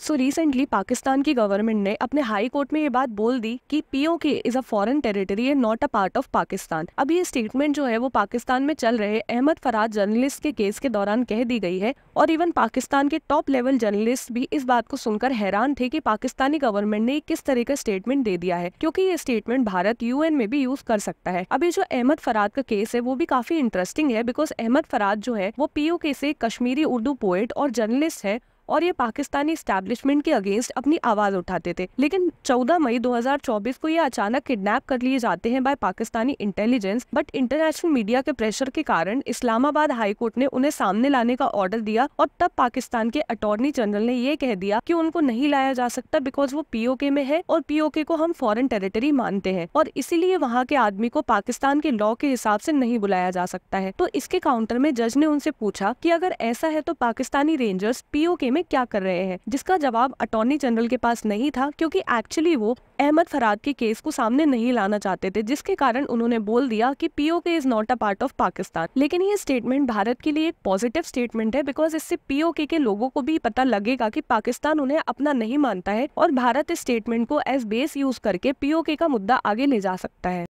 so recently Pakistan की government ने अपने हाई कोर्ट में ये बात बोल दी कि PoK is a foreign territory and not a part of Pakistan अब ये स्टेटमेंट जो है वो पाकिस्तान में चल रहे अहमद फराज जर्नलिस्ट के केस के दौरान कह दी गई है और इवन पाकिस्तान के टॉप लेवल जर्नलिस्ट भी इस बात को सुनकर हैरान थे की पाकिस्तानी गवर्नमेंट ने किस तरह का स्टेटमेंट दे दिया है क्यूँकी ये स्टेटमेंट भारत यू में भी यूज कर सकता है अभी जो अहमद फराज का केस है वो भी काफी इंटरेस्टिंग है बिकॉज अहमद फराज जो है वो पीओके से कश्मीरी उर्दू पोएट और जर्नलिस्ट है और ये पाकिस्तानी स्टैब्लिशमेंट के अगेंस्ट अपनी आवाज उठाते थे लेकिन 14 मई 2024 को ये अचानक किडनैप कर लिए जाते हैं by Pakistani intelligence but international media के प्रेशर के कारण इस्लामाबाद हाईकोर्ट ने उन्हें सामने लाने का ऑर्डर दिया और तब पाकिस्तान के अटोर्नी जनरल ने ये कह दिया की उनको नहीं लाया जा सकता बिकॉज वो पीओके में है और पीओके को हम फॉरन टेरिटरी मानते हैं और इसीलिए वहाँ के आदमी को पाकिस्तान के लॉ के हिसाब से नहीं बुलाया जा सकता है तो इसके काउंटर में जज ने उनसे पूछा की अगर ऐसा है तो पाकिस्तानी रेंजर्स पीओके में में क्या कर रहे हैं जिसका जवाब अटॉर्नी जनरल के पास नहीं था क्योंकि एक्चुअली वो अहमद फराद के केस को सामने नहीं लाना चाहते थे जिसके कारण उन्होंने बोल दिया कि PoK is not a part of Pakistan लेकिन ये स्टेटमेंट भारत के लिए एक पॉजिटिव स्टेटमेंट है बिकॉज इससे पीओके के लोगों को भी पता लगेगा कि पाकिस्तान उन्हें अपना नहीं मानता है और भारत इस स्टेटमेंट को एज बेस यूज करके पीओके का मुद्दा आगे ले जा सकता है